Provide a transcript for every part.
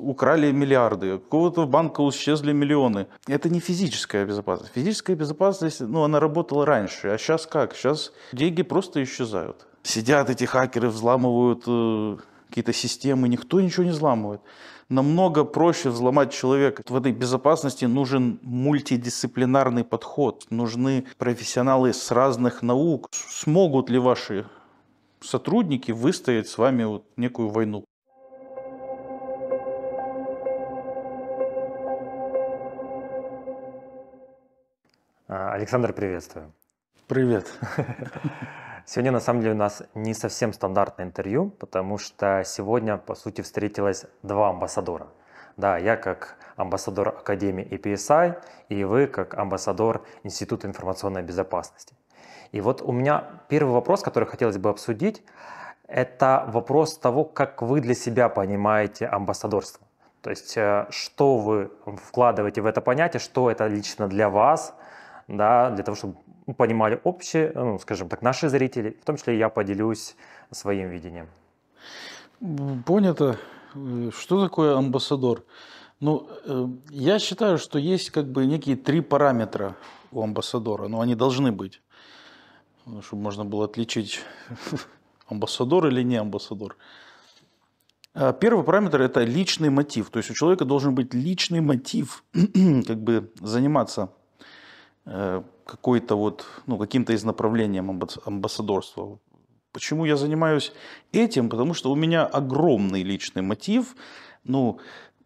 украли миллиарды, у какого-то банка исчезли миллионы. Это не физическая безопасность. Физическая безопасность, ну, она работала раньше, а сейчас как? Сейчас деньги просто исчезают. Сидят эти хакеры, взламывают э, какие-то системы, никто ничего не взламывает. Намного проще взломать человека. В этой безопасности нужен мультидисциплинарный подход, нужны профессионалы с разных наук. Смогут ли ваши сотрудники выстоять с вами вот некую войну? Александр, приветствую. Привет. Сегодня, на самом деле, у нас не совсем стандартное интервью, потому что сегодня, по сути, встретилось два амбассадора. Да, я как амбассадор Академии EPSI, и вы как амбассадор Института информационной безопасности. И вот у меня первый вопрос, который хотелось бы обсудить, это вопрос того, как вы для себя понимаете амбассадорство. То есть, э, что вы вкладываете в это понятие, что это лично для вас, да, для того, чтобы понимали общие, э, ну, скажем так, наши зрители, в том числе я поделюсь своим видением. Понято. Что такое амбассадор? Ну, э, я считаю, что есть как бы некие три параметра у амбассадора, но они должны быть, ну, чтобы можно было отличить амбассадор или не амбассадор. А первый параметр – это личный мотив. То есть у человека должен быть личный мотив как бы заниматься Э, какой-то вот, ну, каким-то из направлением амбассадорства. Почему я занимаюсь этим? Потому что у меня огромный личный мотив, ну,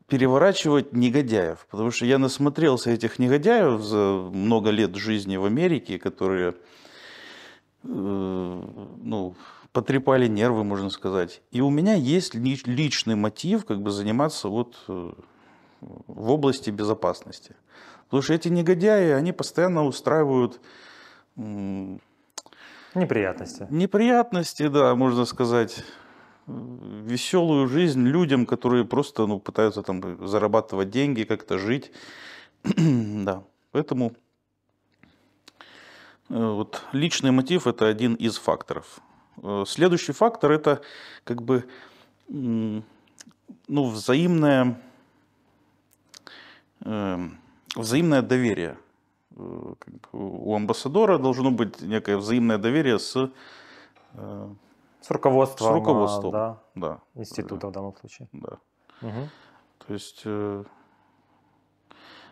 переворачивать негодяев. Потому что я насмотрелся этих негодяев за много лет жизни в Америке, которые, э, ну, потрепали нервы, можно сказать. И у меня есть личный мотив, как бы заниматься вот э, в области безопасности. Потому что эти негодяи, они постоянно устраивают... Неприятности. Неприятности, да, можно сказать э, веселую жизнь людям, которые просто ну, пытаются там зарабатывать деньги, как-то жить. да. Поэтому э, вот, личный мотив – это один из факторов. Э, следующий фактор – это как бы ну, взаимная эм, взаимное доверие. Э, у амбассадора должно быть некое взаимное доверие с, э, с руководством, с руководством а, да, да. института в данном случае. Да. Угу. То есть, э,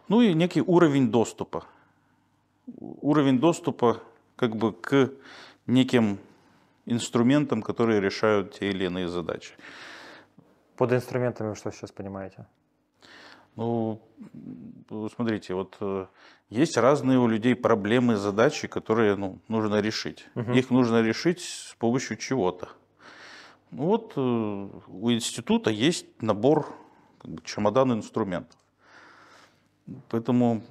ну и некий уровень доступа. Уровень доступа как бы к неким инструментам, которые решают те или иные задачи. Под инструментами что сейчас понимаете? Ну, смотрите, вот э, есть разные у людей проблемы, задачи, которые ну, нужно решить. Угу. Их нужно решить с помощью чего-то. Ну, вот э, у института есть набор как бы, чемодан инструментов. Поэтому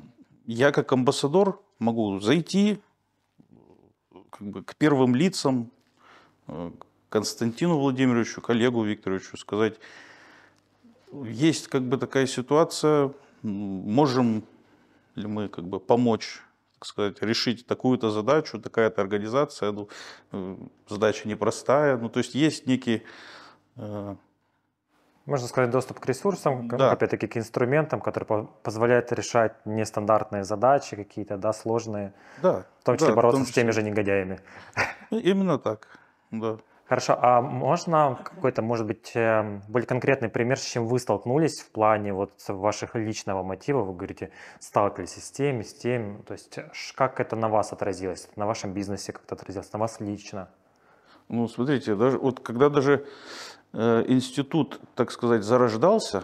я как амбассадор могу зайти как бы, к первым лицам, э, к Константину Владимировичу, коллегу Викторовичу, сказать, есть как бы такая ситуация, можем ли мы как бы помочь так сказать, решить такую-то задачу, такая-то организация, ну, э, задача непростая. Ну, то есть есть некий... Э... Можно сказать, доступ к ресурсам, да. опять-таки к инструментам, которые позволяют решать нестандартные задачи какие-то, да, сложные, да. в том числе да, бороться том числе... с теми же негодяями. Именно так, да. Хорошо, а можно какой-то, может быть, эм, более конкретный пример, с чем вы столкнулись в плане вот ваших личного мотива? Вы говорите, сталкивались с тем, с тем. То есть э, как это на вас отразилось? На вашем бизнесе как-то отразилось? На вас лично? Ну, смотрите, даже, вот когда даже э, институт, так сказать, зарождался,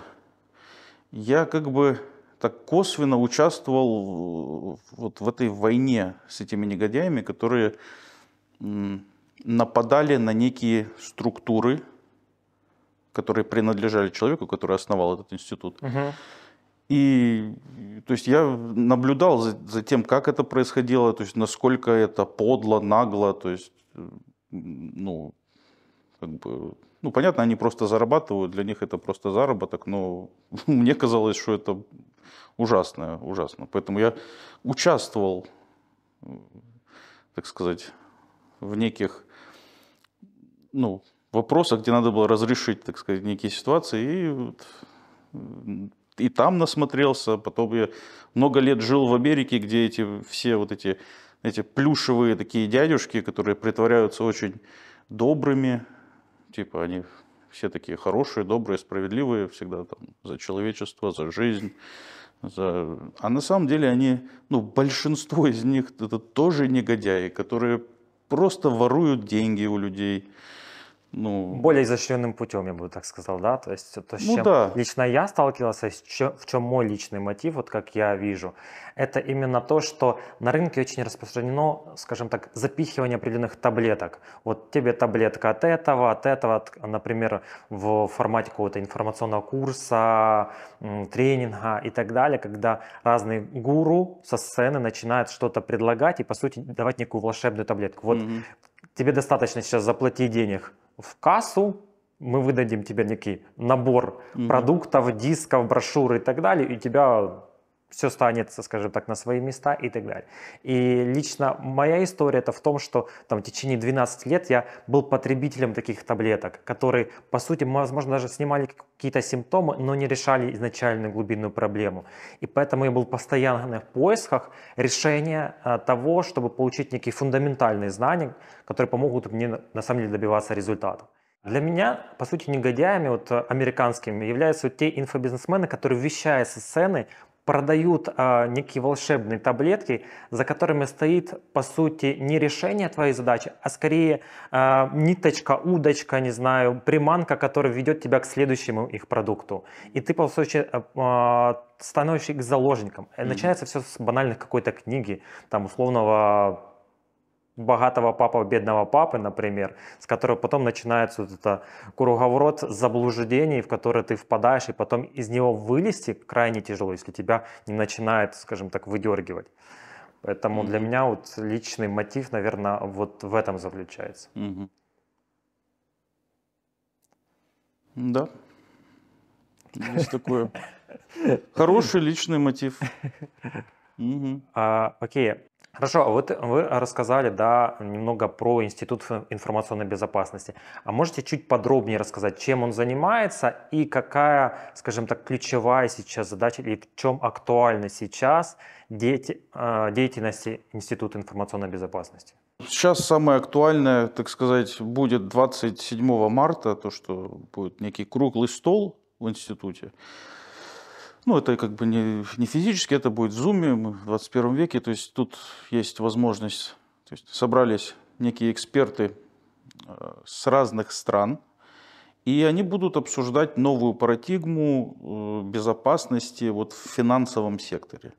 я как бы так косвенно участвовал вот в этой войне с этими негодяями, которые... М- нападали на некие структуры, которые принадлежали человеку, который основал этот институт. Угу. И то есть я наблюдал за, за тем, как это происходило, то есть насколько это подло, нагло, то есть, ну, как бы, ну, понятно, они просто зарабатывают, для них это просто заработок, но мне казалось, что это ужасно, ужасно. Поэтому я участвовал, так сказать, в неких ну, вопроса, где надо было разрешить, так сказать, некие ситуации, и, и там насмотрелся. Потом я много лет жил в Америке, где эти все вот эти, эти плюшевые такие дядюшки, которые притворяются очень добрыми, типа они все такие хорошие, добрые, справедливые, всегда там за человечество, за жизнь. За... А на самом деле они, ну, большинство из них это тоже негодяи, которые просто воруют деньги у людей, ну... Более изощренным путем, я бы так сказал, да? То есть то, с ну, да. лично я сталкивался, в чем мой личный мотив, вот как я вижу, это именно то, что на рынке очень распространено, скажем так, запихивание определенных таблеток. Вот тебе таблетка от этого, от этого, от, например, в формате какого-то информационного курса, тренинга и так далее, когда разные гуру со сцены начинают что-то предлагать и, по сути, давать некую волшебную таблетку. Вот mm-hmm. тебе достаточно сейчас заплатить денег в кассу, мы выдадим тебе некий набор угу. продуктов, дисков, брошюр и так далее, и тебя все станется, скажем так, на свои места и так далее. И лично моя история это в том, что там в течение 12 лет я был потребителем таких таблеток, которые, по сути, возможно, даже снимали какие-то симптомы, но не решали изначальную глубинную проблему. И поэтому я был постоянно в поисках решения а, того, чтобы получить некие фундаментальные знания, которые помогут мне на самом деле добиваться результатов. Для меня, по сути, негодяями вот, американскими являются вот те инфобизнесмены, которые вещают со сцены продают э, некие волшебные таблетки, за которыми стоит, по сути, не решение твоей задачи, а скорее э, ниточка, удочка, не знаю, приманка, которая ведет тебя к следующему их продукту. И ты, по сути, э, становишься их заложником. Mm-hmm. Начинается все с банальных какой-то книги, там, условного богатого папа, бедного папы, например, с которого потом начинается вот это круговорот заблуждений, в который ты впадаешь, и потом из него вылезти крайне тяжело, если тебя не начинает, скажем так, выдергивать. Поэтому mm-hmm. для меня вот личный мотив, наверное, вот в этом заключается. Mm-hmm. Да. Есть такое. Хороший личный мотив. Угу. А, окей, Хорошо, а вот вы рассказали, да, немного про Институт информационной безопасности. А можете чуть подробнее рассказать, чем он занимается и какая, скажем так, ключевая сейчас задача или в чем актуальна сейчас а, деятельность Института информационной безопасности? Сейчас самое актуальное, так сказать, будет 27 марта, то, что будет некий круглый стол в институте. Ну, это как бы не, не физически, это будет в Zoom мы в 21 веке. То есть тут есть возможность, то есть собрались некие эксперты э, с разных стран, и они будут обсуждать новую парадигму э, безопасности вот в финансовом секторе.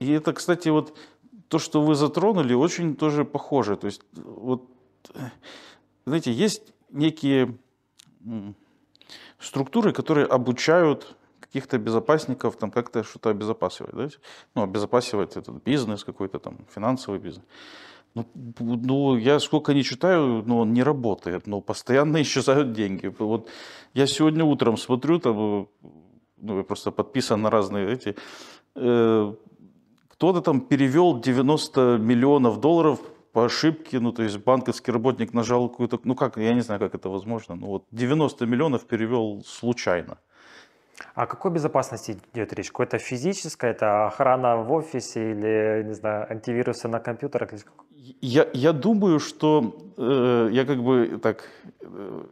И это, кстати, вот то, что вы затронули, очень тоже похоже. То есть, э, вот, знаете, есть некие структуры, которые обучают каких-то безопасников там как-то что-то обезопасивать, да? ну, обезопасивать этот бизнес какой-то там, финансовый бизнес. Ну, ну, я сколько не читаю, но ну, он не работает, но постоянно исчезают деньги. Вот я сегодня утром смотрю, там, э, ну, я просто подписан на разные эти, э, кто-то там перевел 90 миллионов долларов по ошибке, ну, то есть банковский работник нажал какую-то, ну, как, я не знаю, как это возможно, ну, вот 90 миллионов перевел случайно. О какой безопасности идет речь? Какой-то физическая, это охрана в офисе или, не знаю, антивирусы на компьютерах? Я, я думаю, что э, я как бы так, э,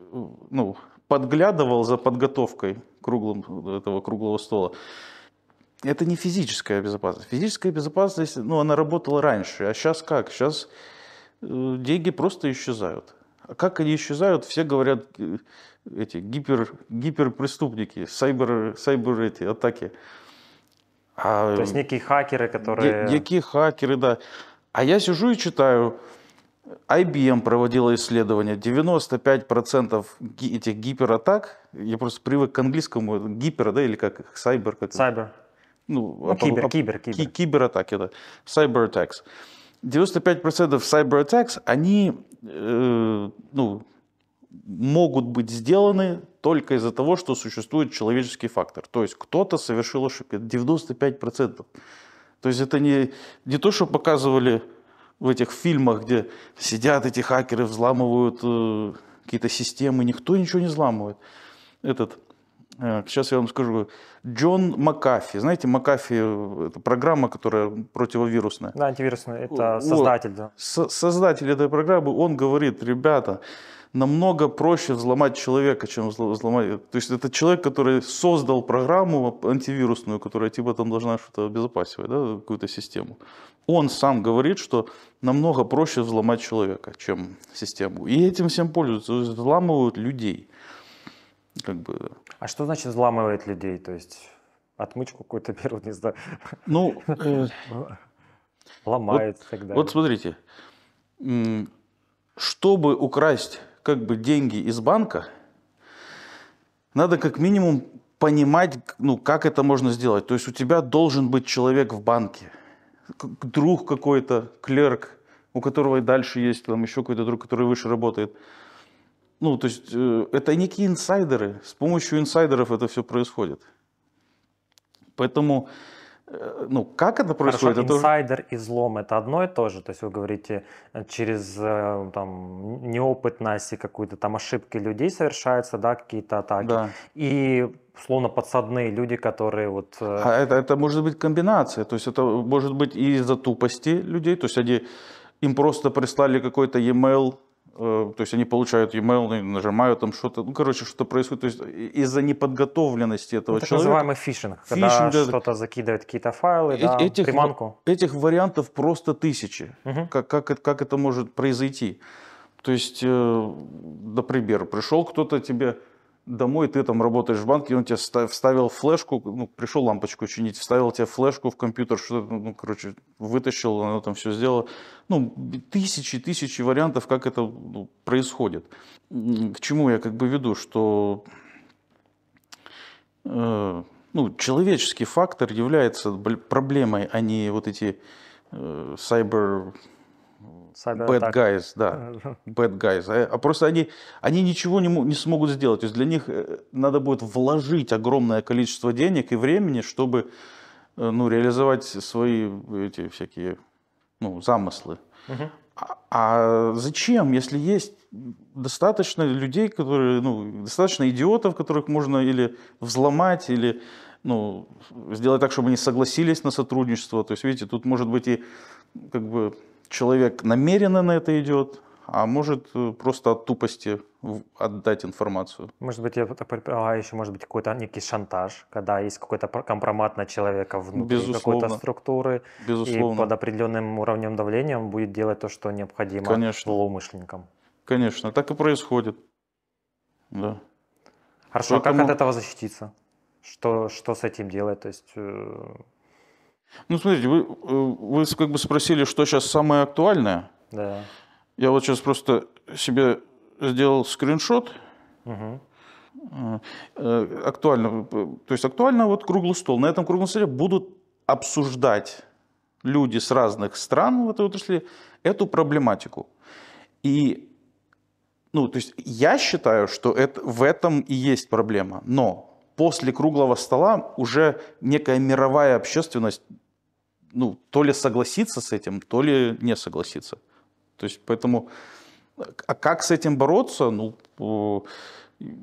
ну, подглядывал за подготовкой круглым, этого круглого стола. Это не физическая безопасность. Физическая безопасность, ну, она работала раньше, а сейчас как? Сейчас э, деньги просто исчезают. А как они исчезают? Все говорят, э, эти гипер, гиперпреступники, сайбер, сайбер эти атаки. А, То есть некие хакеры, которые... Некие хакеры, да. А я сижу и читаю, IBM проводила исследование, 95% ги- этих гиператак, я просто привык к английскому, гипер, да, или как, сайбер? Как, сайбер. Ну, ну а кибер, кибер, кибер. кибератаки, да, cyber attacks. 95% cyber attacks, они, э, ну, могут быть сделаны только из-за того, что существует человеческий фактор. То есть кто-то совершил ошибки. 95%. То есть это не, не то, что показывали в этих фильмах, где сидят эти хакеры, взламывают э, какие-то системы. Никто ничего не взламывает. Этот, э, сейчас я вам скажу, Джон Макафи. Знаете, Макафи э, – это программа, которая противовирусная. Да, антивирусная. Это создатель, вот, да. Со создатель этой программы, он говорит, ребята, намного проще взломать человека, чем взломать... То есть это человек, который создал программу антивирусную, которая типа там должна что-то обезопасивать, да, какую-то систему. Он сам говорит, что намного проще взломать человека, чем систему. И этим всем пользуются, взламывают людей. Как бы. А что значит взламывает людей? То есть отмычку какую-то берут, не знаю. Ну, ломает вот, Вот смотрите, чтобы украсть как бы деньги из банка, надо как минимум понимать, ну, как это можно сделать. То есть у тебя должен быть человек в банке, друг какой-то, клерк, у которого и дальше есть там еще какой-то друг, который выше работает. Ну, то есть э, это некие инсайдеры, с помощью инсайдеров это все происходит. Поэтому Э, ну, как это происходит? Хорошо, инсайдер и взлом – это одно и то же? То есть вы говорите, э, через э, ну, там, неопытность и какую-то там ошибки людей совершаются, да, какие-то атаки. Да. И словно подсадные люди, которые вот... А это, это может быть комбинация, то есть это может быть и из-за тупости людей, то есть они, им просто прислали какой-то e-mail, Э, то есть они получают e-mail, нажимают там что-то, ну, короче, что-то происходит, то есть из-за неподготовленности этого ну, человека. Так называемый фишинг, когда фишинг, когда что-то закидывает какие-то файлы, э- да, этих, приманку. Этих вариантов просто тысячи, угу. как, как, как это может произойти. То есть, э, например, пришел кто-то тебе домой, ты там работаешь в банке, он тебе вставил флешку, ну, пришел лампочку чинить, вставил тебе флешку в компьютер, что ну, ну, короче, вытащил, оно там все сделало. Ну, тысячи, тысячи вариантов, как это ну, происходит. К чему я как бы веду, что э, ну, человеческий фактор является проблемой, а не вот эти э, cyber Bad guys, да. Э, ну. Bad guys. А, а просто они, они ничего не, не смогут сделать. То есть для них э, надо будет вложить огромное количество денег и времени, чтобы э, ну, реализовать свои эти всякие ну, замыслы. Угу. А, а зачем, если есть достаточно людей, которые, ну, достаточно идиотов, которых можно или взломать, или ну, сделать так, чтобы они согласились на сотрудничество. То есть, видите, тут может быть и как бы человек намеренно на это идет, а может э, просто от тупости отдать информацию. Может быть, я предполагаю еще, может быть, какой-то некий шантаж, когда есть какой-то компромат на человека внутри какой-то структуры, Безусловно. и под определенным уровнем давления он будет делать то, что необходимо Конечно. злоумышленникам. Конечно, так и происходит. Да. Хорошо, а Поэтому... а как от этого защититься? Что, что с этим делать? То есть, э, ну, смотрите, вы, э, вы как бы спросили, что сейчас самое актуальное. Да. Я вот сейчас просто себе сделал скриншот. Угу. Актуально, то есть актуально вот круглый стол. На этом круглом столе будут обсуждать люди с разных стран в этой отрасли эту проблематику. И ну, то есть я считаю, что это, в этом и есть проблема. Но после круглого стола уже некая мировая общественность ну, то ли согласится с этим, то ли не согласится. То есть поэтому, а как с этим бороться? Ну, э,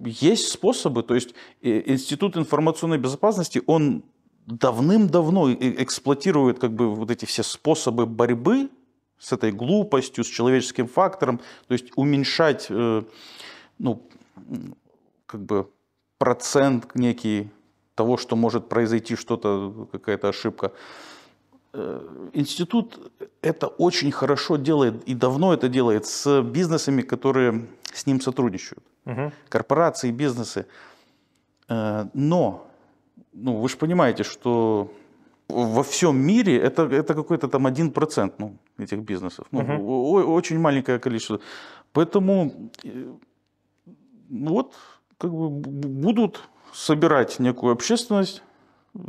есть способы. То есть Институт информационной безопасности, он давным-давно эксплуатирует как бы вот эти все способы борьбы с этой глупостью, с человеческим фактором, то есть уменьшать э, ну, как бы процент некий того, что может произойти что-то, какая-то ошибка. Э, институт это очень хорошо делает и давно это делает с бизнесами, которые с ним сотрудничают. Угу. Корпорации, бизнесы. Э, но, ну, вы же понимаете, что во всем мире это, это какой-то там 1% ну, этих бизнесов. Ну, угу. Очень маленькое количество. Поэтому э, ну вот как бы будут собирать некую общественность э,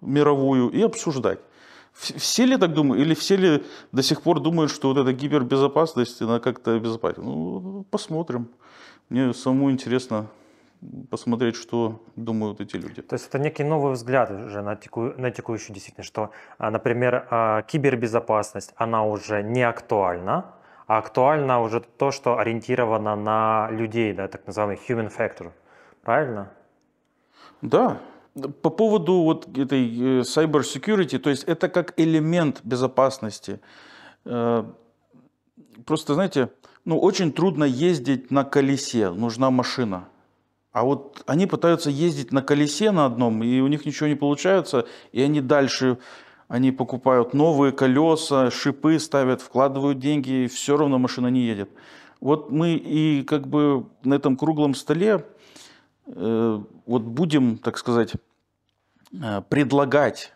мировую и обсуждать. Все ли так думают? Или все ли до сих пор думают, что вот эта гипербезопасность, она как-то безопасна? Ну, посмотрим. Мне самому интересно посмотреть, что думают эти люди. То есть это некий новый взгляд уже на, теку, на текущую действительность, что, а, например, а, кибербезопасность, она уже не актуальна, а актуально уже то, что ориентировано на людей, да, так называемый human factor, правильно? Да. По поводу вот этой э, cyber security, то есть это как элемент безопасности. Э, просто, знаете, ну, очень трудно ездить на колесе, нужна машина. А вот они пытаются ездить на колесе на одном, и у них ничего не получается, и они дальше они покупают новые колеса, шипы ставят, вкладывают деньги, и все равно машина не едет. Вот мы и как бы на этом круглом столе э, вот будем, так сказать, э, предлагать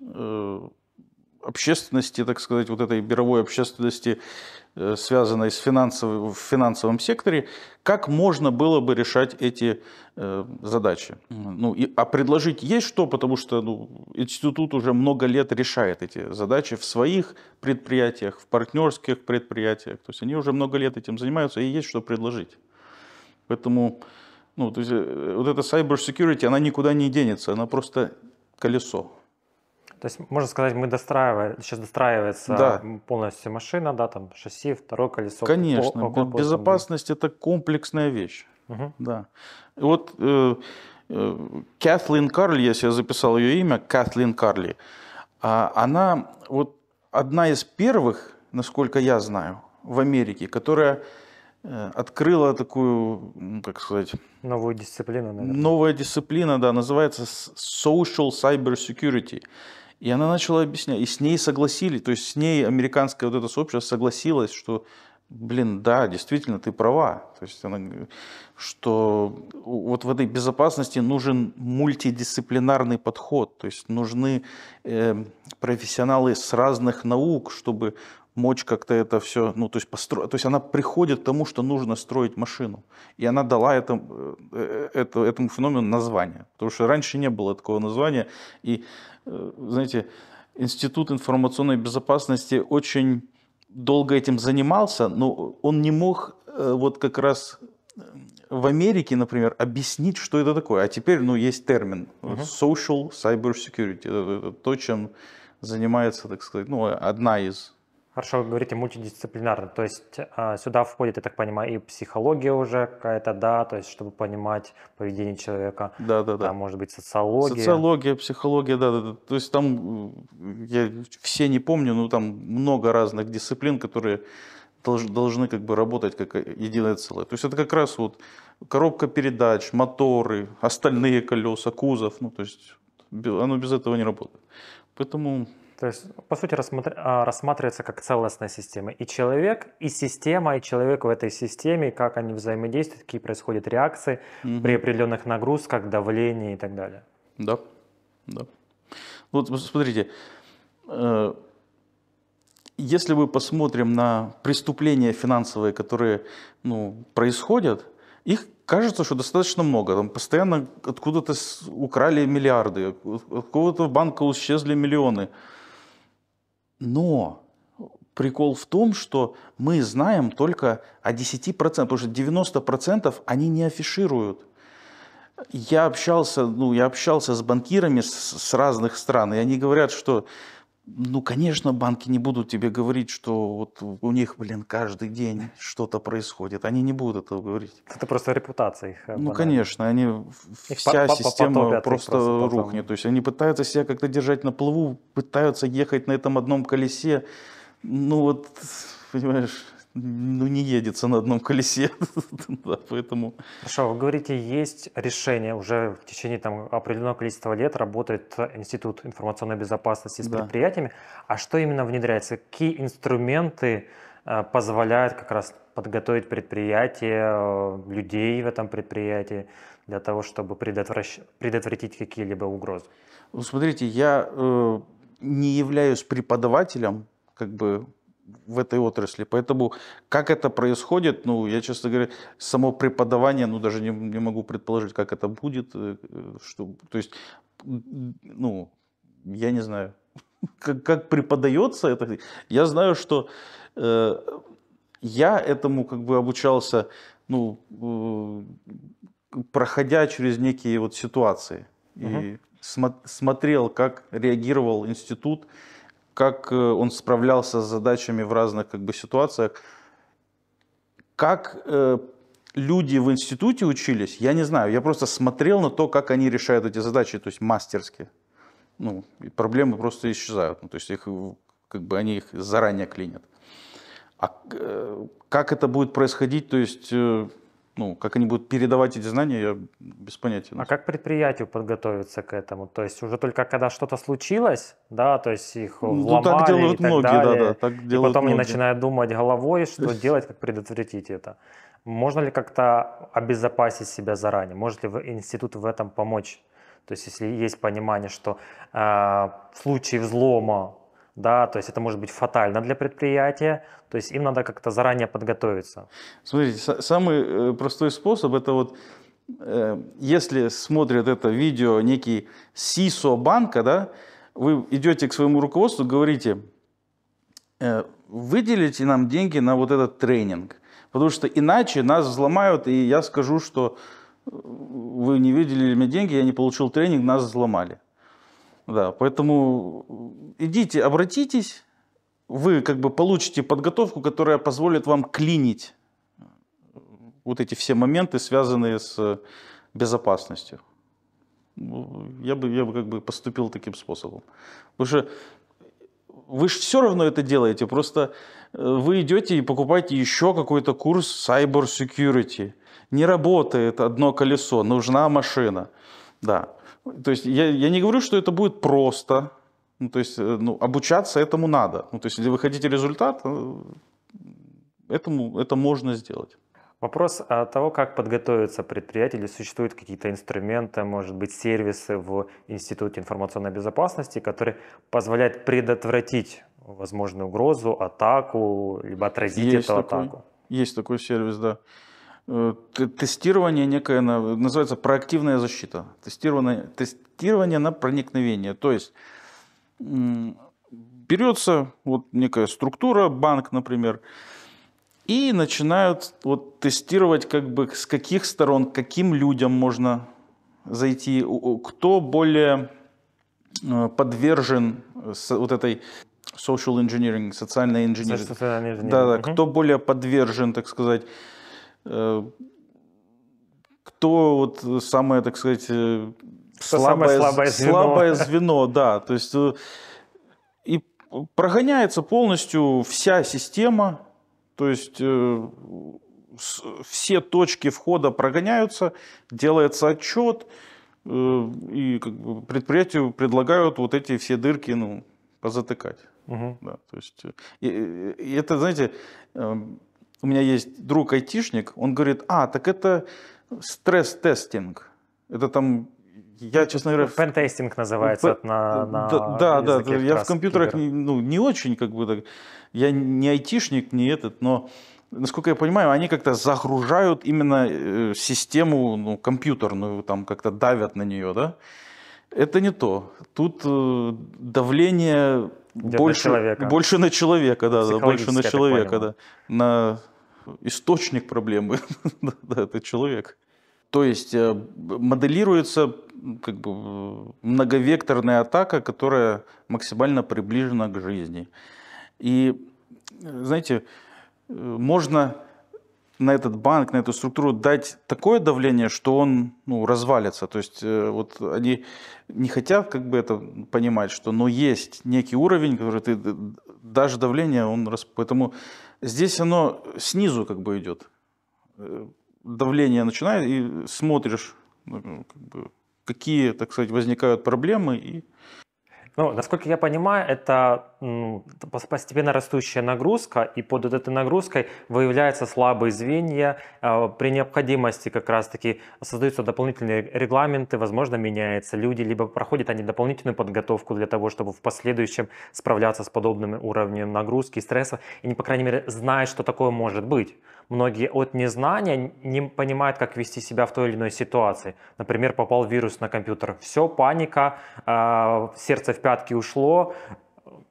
э, общественности, так сказать, вот этой мировой общественности, э, связанной с финансовым, в финансовом секторе, как можно было бы решать эти э, задачи. Ну, и, а предложить есть что, потому что ну, институт уже много лет решает эти задачи в своих предприятиях, в партнерских предприятиях. То есть они уже много лет этим занимаются, и есть что предложить. Поэтому ну, то есть, э, вот эта cyber security, она никуда не денется, она просто колесо. То есть, можно сказать, мы достраиваем, сейчас достраивается да. полностью машина, да, там шасси, второе колесо. Конечно, корпус, безопасность там, это комплексная вещь. Угу. Да. вот э, э, Кэтлин Карли, если я записал ее имя, Кэтлин Карли, э, она вот одна из первых, насколько я знаю, в Америке, которая э, открыла такую, ну, как сказать... Новую дисциплину, наверное. Новая дисциплина, да, называется Social Cyber Security. И она начала объяснять, и с ней согласились, то есть с ней американское вот это сообщество согласилось, что, блин, да, действительно, ты права. То есть она, что вот в этой безопасности нужен мультидисциплинарный подход, то есть нужны э, профессионалы с разных наук, чтобы мочь как-то это все, ну, то есть построить. То есть она приходит к тому, что нужно строить машину. И она дала этому, это, э, э, этому феномену название. Потому что раньше не было такого названия. И, э, знаете, Институт информационной безопасности очень долго этим занимался, но он не мог вот как раз в Америке, например, объяснить, что это такое. А теперь, ну, есть термин uh-huh. social cyber security. Это, это то, чем занимается, так сказать, ну, одна из Хорошо, вы говорите мультидисциплинарно, то есть а, сюда входит, я так понимаю, и психология уже какая-то, да, то есть чтобы понимать поведение человека. Да, да, да. Там может быть социология. Социология, психология, да, да, да. То есть там, я все не помню, но там много разных дисциплин, которые должны как бы работать как единое целое. То есть это как раз вот коробка передач, моторы, остальные колеса, кузов, ну то есть оно без этого не работает. Поэтому то есть, по сути, рассматр... А, рассматривается как целостная система. И человек, и система, и человек в этой системе, как они взаимодействуют, какие происходят реакции угу. при определенных нагрузках, давлении и так далее. Да, да. Вот смотрите, э, если мы посмотрим на преступления финансовые, которые ну, происходят, их кажется, что достаточно много. Там постоянно откуда-то украли миллиарды, от какого-то банка исчезли миллионы. Но прикол в том, что мы знаем только о 10%, потому что 90% они не афишируют. Я общался, ну, я общался с банкирами с, с разных стран, и они говорят, что ну, конечно, банки не будут тебе говорить, что вот у них, блин, каждый день что-то происходит. Они не будут этого говорить. Это просто репутация их. Э, ну, конечно, они их вся по -по система просто, просто рухнет. То есть они пытаются себя как-то держать на плаву, пытаются ехать на этом одном колесе. Ну вот, понимаешь ну, не едется на одном колесе, да, поэтому... Хорошо, вы говорите, есть решение, уже в течение там, определенного количества лет работает Институт информационной безопасности с да. предприятиями, а что именно внедряется, какие инструменты э, позволяют как раз подготовить предприятие, э, людей в этом предприятии для того, чтобы предотвращ... предотвратить какие-либо угрозы? Ну, смотрите, я э, не являюсь преподавателем, как бы в этой отрасли. Поэтому как это происходит, ну, я, честно говоря, само преподавание, ну, даже не, не могу предположить, как это будет. Э, что, то есть, ну, я не знаю, как, как преподается это. Я знаю, что э, я этому как бы обучался, ну, э, проходя через некие вот ситуации. Угу. И смо- смотрел, как реагировал институт, как э, он справлялся с задачами в разных как бы, ситуациях. Как э, люди в институте учились, я не знаю. Я просто смотрел на то, как они решают эти задачи, то есть мастерски. Ну, и проблемы просто исчезают. Ну, то есть их, как бы, они их заранее клинят. А э, как это будет происходить, то есть... Э, ну, как они будут передавать эти знания, я без понятия. А как предприятию подготовиться к этому? То есть уже только когда что-то случилось, да, то есть их ну, так делают и так многие, далее, да, да, так делают и потом многие. они начинают думать головой, что есть... делать, как предотвратить это. Можно ли как-то обезопасить себя заранее? Может ли институт в этом помочь? То есть если есть понимание, что э, в случае взлома да, то есть это может быть фатально для предприятия, то есть им надо как-то заранее подготовиться. Смотрите, самый э, простой способ это вот э, если смотрят это видео некий СИСО банка, да, вы идете к своему руководству, говорите, э, выделите нам деньги на вот этот тренинг, потому что иначе нас взломают, и я скажу, что вы не выделили мне деньги, я не получил тренинг, нас взломали. Да, поэтому э, идите, обратитесь, вы как бы получите подготовку, которая позволит вам клинить э, вот эти все моменты, связанные с э, безопасностью. Ну, я бы, я бы как бы поступил таким способом. Потому что вы же все равно это делаете, просто вы идете и покупаете еще какой-то курс Cyber Security. Не работает одно колесо, нужна машина. Да. То есть я, я не говорю, что это будет просто. Ну, то есть э, ну, обучаться этому надо. Ну, то есть если вы хотите результат, э, этому, это можно сделать. Вопрос о того, как подготовиться предприятие, существуют какие-то инструменты, может быть, сервисы в Институте информационной безопасности, которые позволяют предотвратить возможную угрозу, атаку, либо отразить есть эту такой, атаку. Есть такой сервис, да. Э, тестирование некое, называется проактивная защита, тестирование, тестирование на проникновение. То есть берется вот некая структура, банк, например, и начинают вот тестировать как бы с каких сторон, каким людям можно зайти, кто более э, подвержен вот этой social engineering, социальной инженерии. Да, да, кто более подвержен, так сказать, Э, кто вот самое, так сказать, э, слабое, слабое звено. Слабое звено, да. То есть э, и прогоняется полностью вся система, то есть все точки входа прогоняются, делается отчет, и как бы, предприятию предлагают вот эти все дырки ну, позатыкать. Угу. Да, то есть, и, и это, знаете, эм, у меня есть друг-айтишник, он говорит, а, так это стресс-тестинг. Это там я, честно говоря... Пентестинг называется пен... на, на Да, да, да я в компьютерах не, ну, не очень как бы так. Я не айтишник, не этот, но, насколько я понимаю, они как-то загружают именно э, систему ну, компьютерную, там как-то давят на нее, да? Это не то. Тут э, давление больше на человека, больше на человека, да, да больше на человека, да, на источник проблемы, да, это человек. То есть э, моделируется как бы, многовекторная атака, которая максимально приближена к жизни. И, э, знаете, э, можно на этот банк, на эту структуру дать такое давление, что он ну, развалится. То есть вот они не хотят как бы это понимать, что но ну, есть некий уровень, который ты даже давление, он поэтому Здесь оно снизу как бы идет. Э, давление начинает, и смотришь, ну, как бы, какие, так сказать, возникают проблемы, и ну, насколько я понимаю, это постепенно растущая нагрузка, и под этой нагрузкой выявляются слабые звенья. А, при необходимости как раз-таки создаются дополнительные регламенты, возможно, меняются люди, либо проходят они дополнительную подготовку для того, чтобы в последующем справляться с подобным уровнем нагрузки и стресса, и, по крайней мере, знают, что такое может быть многие от незнания не понимают, как вести себя в той или иной ситуации. Например, попал вирус на компьютер. Все, паника, а, сердце в пятки ушло,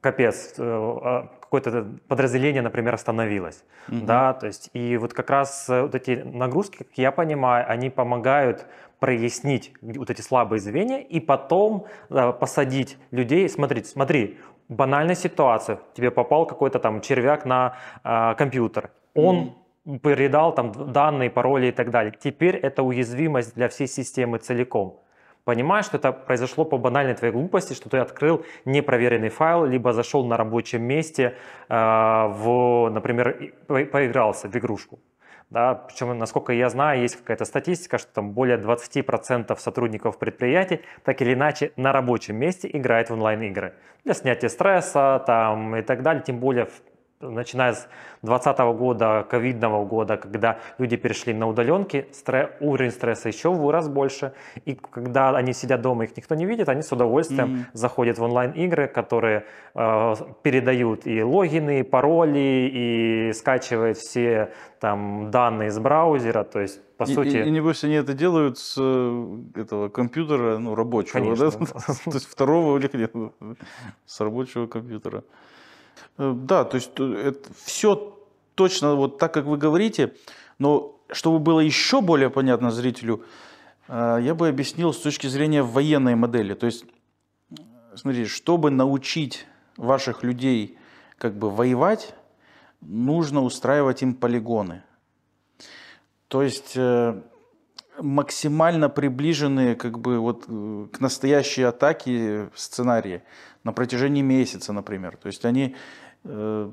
капец, э, а, какое-то подразделение, например, остановилось. Угу. Да, то есть, и вот как раз э, вот эти нагрузки, как я понимаю, они помогают прояснить вот эти слабые звенья и потом э, посадить людей, смотрите, смотри, банальная ситуация, тебе попал какой-то там червяк на э, компьютер, он mm передал там данные, пароли и так далее. Теперь это уязвимость для всей системы целиком. Понимаешь, что это произошло по банальной твоей глупости, что ты открыл непроверенный файл, либо зашел на рабочем месте, э, в, например, поигрался в игрушку. Да, причем, насколько я знаю, есть какая-то статистика, что там более 20% сотрудников предприятий так или иначе на рабочем месте играет в онлайн-игры. Для снятия стресса там, и так далее, тем более в начиная с 2020 года, ковидного года, когда люди перешли на удаленки, стресс, уровень стресса еще в раз больше. И когда они сидят дома, их никто не видит, они с удовольствием mm-hmm. заходят в онлайн-игры, которые э, передают и логины, и пароли, и скачивают все там данные из браузера, то есть по и, сути... И, и небось они это делают с э, этого компьютера, ну, рабочего, Конечно. да? То есть второго или нет, с рабочего компьютера. Э, да, то есть э, это все точно вот так, как вы говорите, но чтобы было еще более понятно зрителю, э, я бы объяснил с точки зрения военной модели. То есть, смотрите, чтобы научить ваших людей как бы воевать, нужно устраивать им полигоны. То есть максимально приближенные как бы вот к настоящей атаке сценарии на протяжении месяца, например. То есть они э,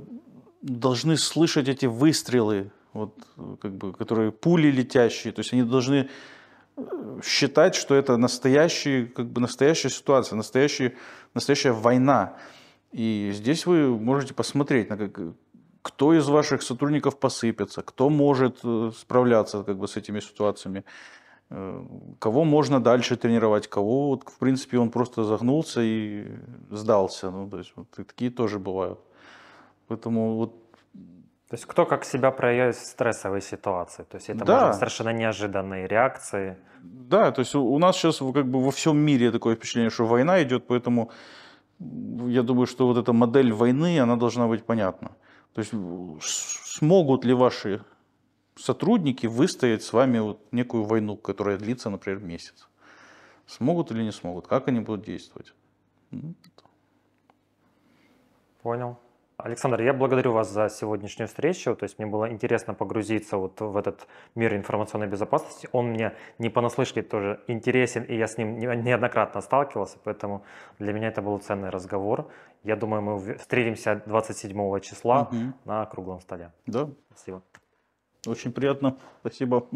должны слышать эти выстрелы, вот, как бы, которые пули летящие, то есть они должны э, считать, что это настоящие, как бы настоящая ситуация, настоящая, настоящая война. И здесь вы можете посмотреть, на как, кто из ваших сотрудников посыпется, кто может э, справляться как бы, с этими ситуациями. Э, кого можно дальше тренировать, кого, вот, в принципе, он просто загнулся и сдался. Ну, то есть, вот, и такие тоже бывают. Поэтому вот то есть кто как себя проявит в стрессовой ситуации? То есть это да. может совершенно неожиданные реакции. Да, то есть у нас сейчас как бы во всем мире такое впечатление, что война идет, поэтому я думаю, что вот эта модель войны, она должна быть понятна. То есть смогут ли ваши сотрудники выстоять с вами вот некую войну, которая длится, например, месяц. Смогут или не смогут? Как они будут действовать? Ну, Понял. Александр, я благодарю вас за сегодняшнюю встречу. То есть мне было интересно погрузиться вот в этот мир информационной безопасности. Он мне не понаслышке тоже интересен, и я с ним неоднократно сталкивался, поэтому для меня это был ценный разговор. Я думаю, мы встретимся 27 числа угу. на круглом столе. Да. Спасибо. Очень приятно. Спасибо.